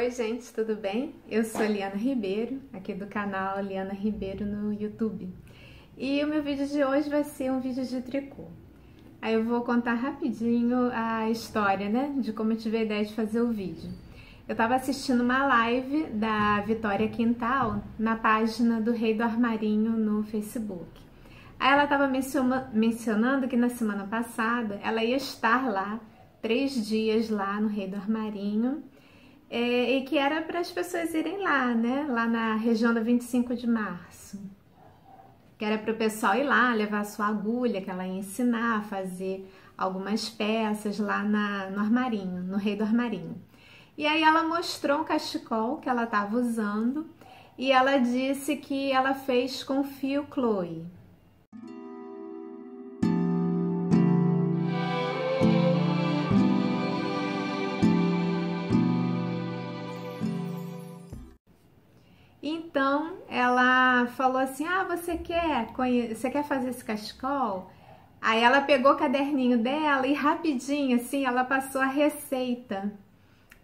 Oi, gente, tudo bem? Eu sou Liana Ribeiro, aqui do canal Liana Ribeiro no YouTube. E o meu vídeo de hoje vai ser um vídeo de tricô. Aí eu vou contar rapidinho a história, né, de como eu tive a ideia de fazer o vídeo. Eu estava assistindo uma live da Vitória Quintal na página do Rei do Armarinho no Facebook. Aí ela estava mencionando que na semana passada ela ia estar lá, três dias lá no Rei do Armarinho, é, e que era para as pessoas irem lá, né? Lá na região da 25 de março. Que era para o pessoal ir lá, levar a sua agulha, que ela ia ensinar a fazer algumas peças lá na, no armarinho, no rei do armarinho. E aí ela mostrou um cachecol que ela estava usando e ela disse que ela fez com fio Chloe. Então, ela falou assim: "Ah, você quer, você quer fazer esse cachecol?" Aí ela pegou o caderninho dela e rapidinho assim, ela passou a receita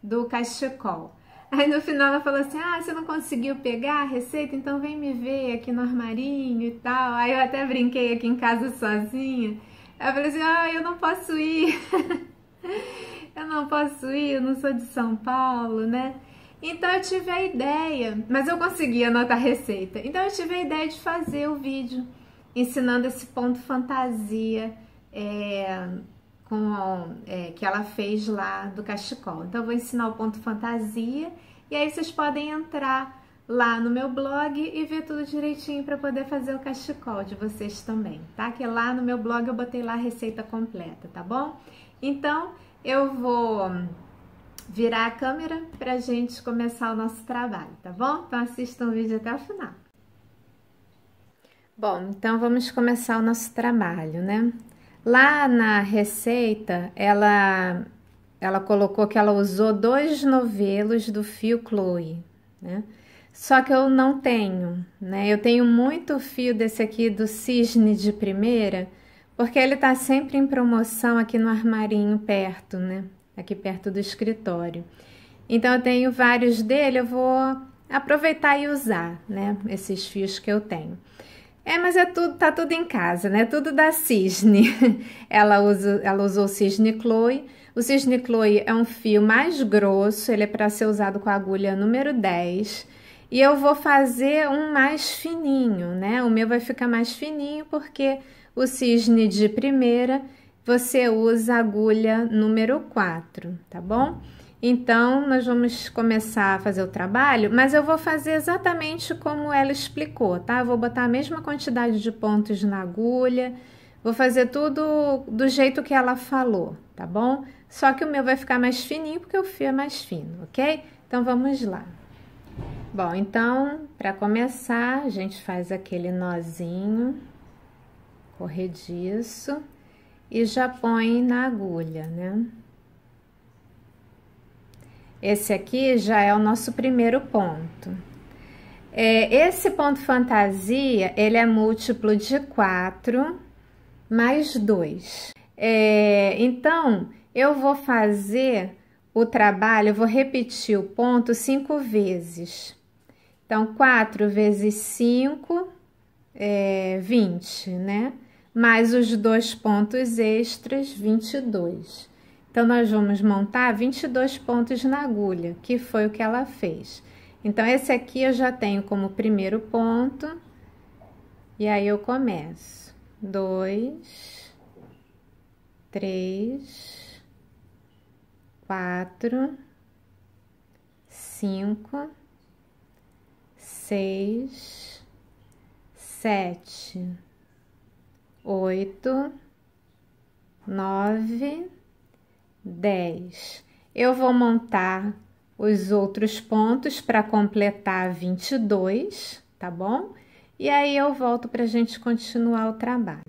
do cachecol. Aí no final ela falou assim: "Ah, você não conseguiu pegar a receita, então vem me ver aqui no armarinho e tal". Aí eu até brinquei aqui em casa sozinha. Ela falou assim: "Ah, eu não posso ir". eu não posso ir, eu não sou de São Paulo, né? Então eu tive a ideia, mas eu consegui anotar a receita. Então eu tive a ideia de fazer o vídeo ensinando esse ponto fantasia é, com, é, que ela fez lá do cachecol. Então eu vou ensinar o ponto fantasia e aí vocês podem entrar lá no meu blog e ver tudo direitinho para poder fazer o cachecol de vocês também, tá? Que lá no meu blog eu botei lá a receita completa, tá bom? Então eu vou virar a câmera para a gente começar o nosso trabalho, tá bom? Então assistam o vídeo até o final. Bom, então vamos começar o nosso trabalho, né? Lá na receita, ela, ela colocou que ela usou dois novelos do fio Chloe, né? Só que eu não tenho, né? Eu tenho muito fio desse aqui do cisne de primeira, porque ele tá sempre em promoção aqui no armarinho perto, né? aqui perto do escritório. Então eu tenho vários dele, eu vou aproveitar e usar, né, esses fios que eu tenho. É, mas é tudo, tá tudo em casa, né? Tudo da Cisne. ela, usa, ela usou o Cisne Chloe. O Cisne Chloe é um fio mais grosso, ele é para ser usado com a agulha número 10. E eu vou fazer um mais fininho, né? O meu vai ficar mais fininho porque o cisne de primeira você usa a agulha número 4, tá bom? Então, nós vamos começar a fazer o trabalho, mas eu vou fazer exatamente como ela explicou, tá? Eu vou botar a mesma quantidade de pontos na agulha, vou fazer tudo do jeito que ela falou, tá bom? Só que o meu vai ficar mais fininho porque o fio é mais fino, ok? Então, vamos lá. Bom, então, para começar, a gente faz aquele nozinho corrediço e já põe na agulha, né? Esse aqui já é o nosso primeiro ponto. É, esse ponto fantasia, ele é múltiplo de 4 mais 2. É, então, eu vou fazer o trabalho, eu vou repetir o ponto 5 vezes. Então, 4 vezes 5 é 20, né? mais os dois pontos extras, 22. Então, nós vamos montar 22 pontos na agulha, que foi o que ela fez. Então, esse aqui eu já tenho como primeiro ponto, e aí eu começo. Dois, três, quatro, cinco, seis, sete oito, nove, dez. Eu vou montar os outros pontos para completar 22, tá bom? E aí eu volto para a gente continuar o trabalho.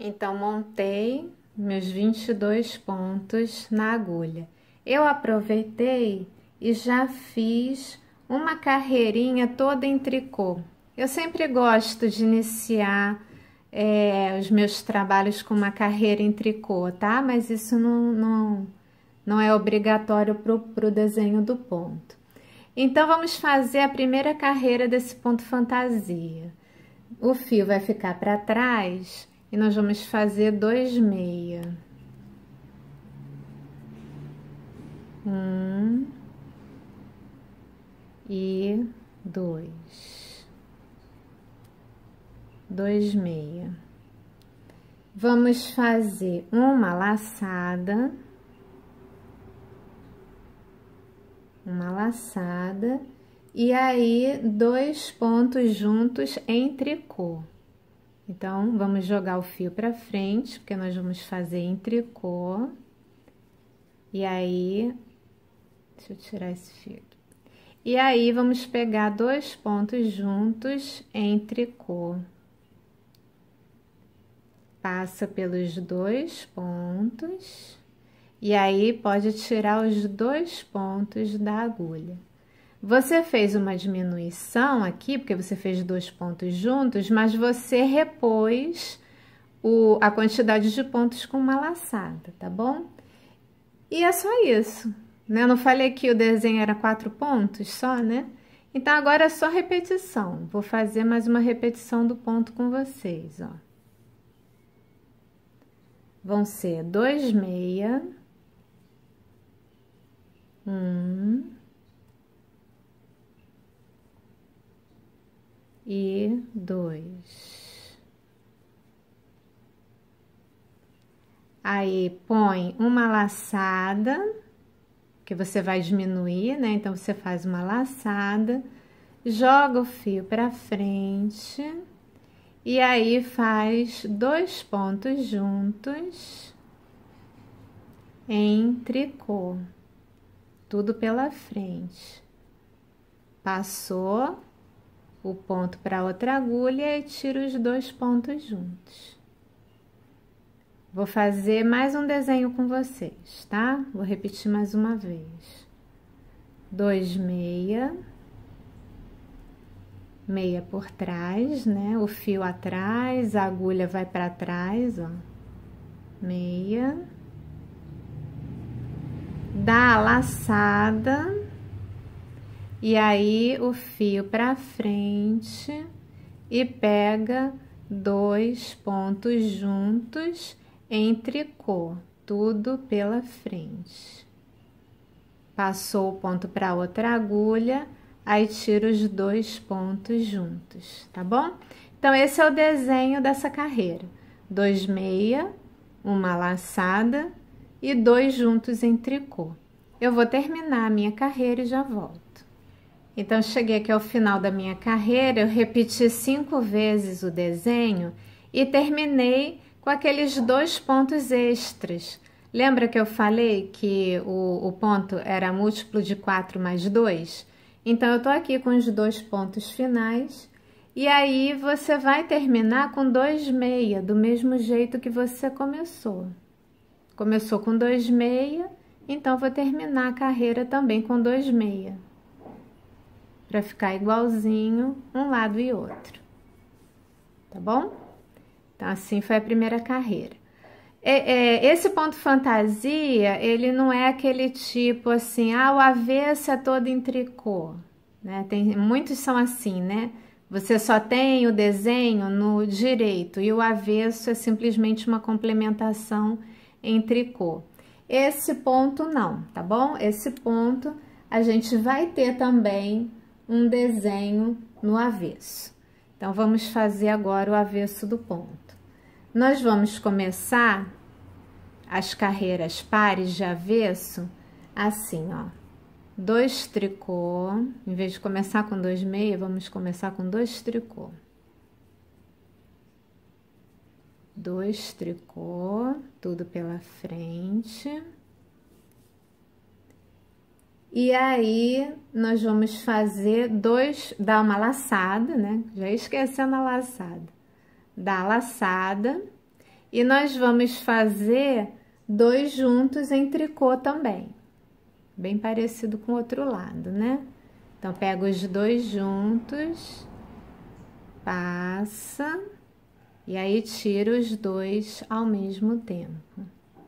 Então, montei meus 22 pontos na agulha. Eu aproveitei e já fiz uma carreirinha toda em tricô. Eu sempre gosto de iniciar é, os meus trabalhos com uma carreira em tricô, tá? Mas isso não, não, não é obrigatório para o desenho do ponto. Então, vamos fazer a primeira carreira desse ponto fantasia. O fio vai ficar para trás e nós vamos fazer dois meia. Um e dois dois meia. Vamos fazer uma laçada, uma laçada, e aí dois pontos juntos em tricô. Então, vamos jogar o fio para frente, porque nós vamos fazer em tricô. E aí, deixa eu tirar esse fio aqui. E aí, vamos pegar dois pontos juntos em tricô passa pelos dois pontos e aí pode tirar os dois pontos da agulha. Você fez uma diminuição aqui, porque você fez dois pontos juntos, mas você repôs o, a quantidade de pontos com uma laçada, tá bom? E é só isso, né? Eu não falei que o desenho era quatro pontos só, né? Então, agora é só repetição. Vou fazer mais uma repetição do ponto com vocês, ó vão ser dois meia, um e dois. Aí põe uma laçada, que você vai diminuir, né? Então você faz uma laçada, joga o fio para frente e aí faz dois pontos juntos em tricô, tudo pela frente. Passou o ponto para outra agulha e tira os dois pontos juntos. Vou fazer mais um desenho com vocês, tá? Vou repetir mais uma vez. Dois meia meia por trás, né? O fio atrás, a agulha vai para trás, ó. Meia. Dá a laçada. E aí o fio para frente e pega dois pontos juntos em tricô, tudo pela frente. Passou o ponto para outra agulha, aí tiro os dois pontos juntos, tá bom? Então, esse é o desenho dessa carreira. Dois meia, uma laçada e dois juntos em tricô. Eu vou terminar a minha carreira e já volto. Então, cheguei aqui ao final da minha carreira, eu repeti cinco vezes o desenho e terminei com aqueles dois pontos extras. Lembra que eu falei que o, o ponto era múltiplo de 4 mais 2? Então, eu tô aqui com os dois pontos finais. E aí, você vai terminar com dois meia, do mesmo jeito que você começou. Começou com dois meia, então vou terminar a carreira também com dois meia. Pra ficar igualzinho um lado e outro. Tá bom? Então, assim foi a primeira carreira. É, é, esse ponto fantasia, ele não é aquele tipo assim, ah, o avesso é todo em tricô. Né? Tem, muitos são assim, né? Você só tem o desenho no direito e o avesso é simplesmente uma complementação em tricô. Esse ponto não, tá bom? Esse ponto a gente vai ter também um desenho no avesso. Então, vamos fazer agora o avesso do ponto. Nós vamos começar as carreiras pares de avesso assim, ó. Dois tricô, em vez de começar com dois meia, vamos começar com dois tricô. Dois tricô, tudo pela frente. E aí, nós vamos fazer dois, dar uma laçada, né? Já esquecendo a laçada da laçada e nós vamos fazer dois juntos em tricô também, bem parecido com o outro lado, né? Então, pega os dois juntos, passa e aí tira os dois ao mesmo tempo.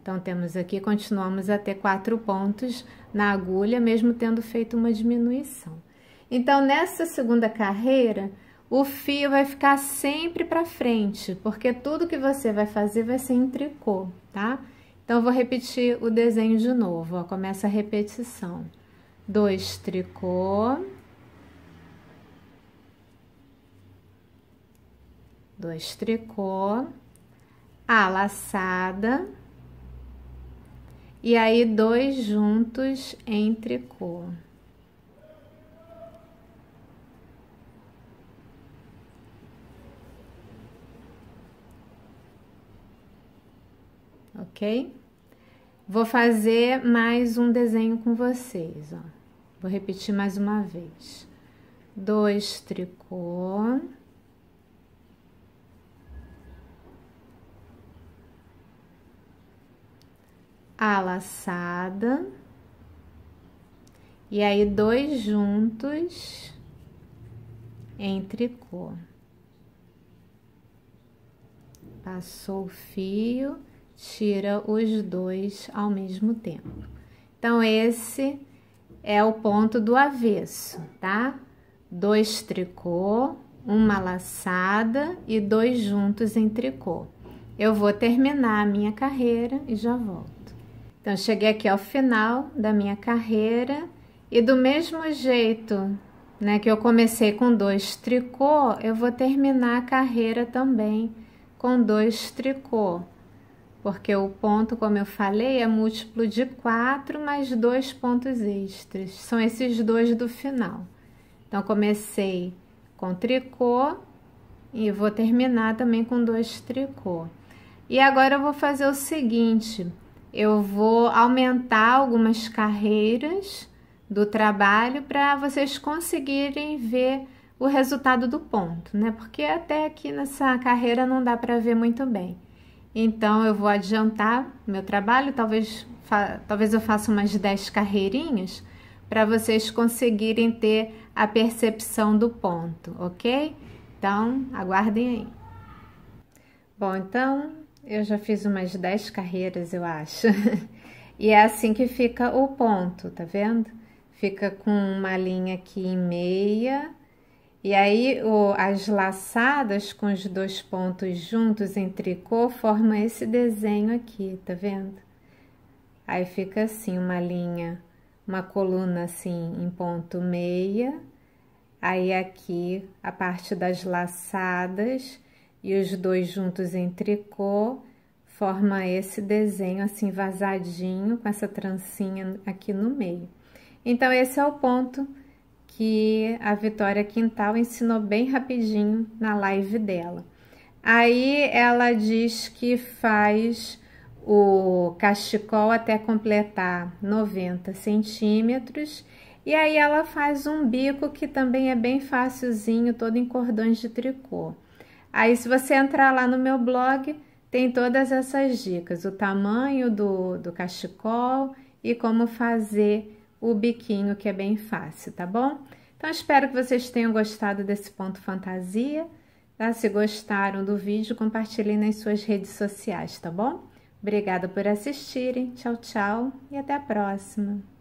Então, temos aqui, continuamos até quatro pontos na agulha, mesmo tendo feito uma diminuição. Então, nessa segunda carreira, o fio vai ficar sempre para frente, porque tudo que você vai fazer vai ser em tricô, tá? Então, vou repetir o desenho de novo, ó, começa a repetição. Dois tricô. Dois tricô. A laçada. E aí, dois juntos em tricô. ok? Vou fazer mais um desenho com vocês, ó. Vou repetir mais uma vez. Dois tricô. A laçada. E aí, dois juntos em tricô. Passou o fio tira os dois ao mesmo tempo. Então, esse é o ponto do avesso, tá? Dois tricô, uma laçada e dois juntos em tricô. Eu vou terminar a minha carreira e já volto. Então, cheguei aqui ao final da minha carreira e do mesmo jeito né, que eu comecei com dois tricô, eu vou terminar a carreira também com dois tricô porque o ponto, como eu falei, é múltiplo de 4 mais dois pontos extras. São esses dois do final. Então, comecei com tricô e vou terminar também com dois tricô. E agora eu vou fazer o seguinte, eu vou aumentar algumas carreiras do trabalho para vocês conseguirem ver o resultado do ponto, né? Porque até aqui nessa carreira não dá para ver muito bem. Então eu vou adiantar meu trabalho, talvez, talvez eu faça umas 10 carreirinhas para vocês conseguirem ter a percepção do ponto, ok? Então, aguardem aí. Bom, então eu já fiz umas 10 carreiras, eu acho. e é assim que fica o ponto, tá vendo? Fica com uma linha aqui em meia e aí o, as laçadas com os dois pontos juntos em tricô forma esse desenho aqui, tá vendo? Aí fica assim uma linha, uma coluna assim em ponto meia, aí aqui a parte das laçadas e os dois juntos em tricô forma esse desenho assim vazadinho com essa trancinha aqui no meio. Então esse é o ponto que a Vitória Quintal ensinou bem rapidinho na live dela. Aí ela diz que faz o cachecol até completar 90 centímetros. E aí ela faz um bico que também é bem facilzinho, todo em cordões de tricô. Aí se você entrar lá no meu blog, tem todas essas dicas, o tamanho do, do cachecol e como fazer o biquinho, que é bem fácil, tá bom? Então, espero que vocês tenham gostado desse ponto fantasia. Tá? Se gostaram do vídeo, compartilhem nas suas redes sociais, tá bom? Obrigada por assistirem. Tchau, tchau e até a próxima.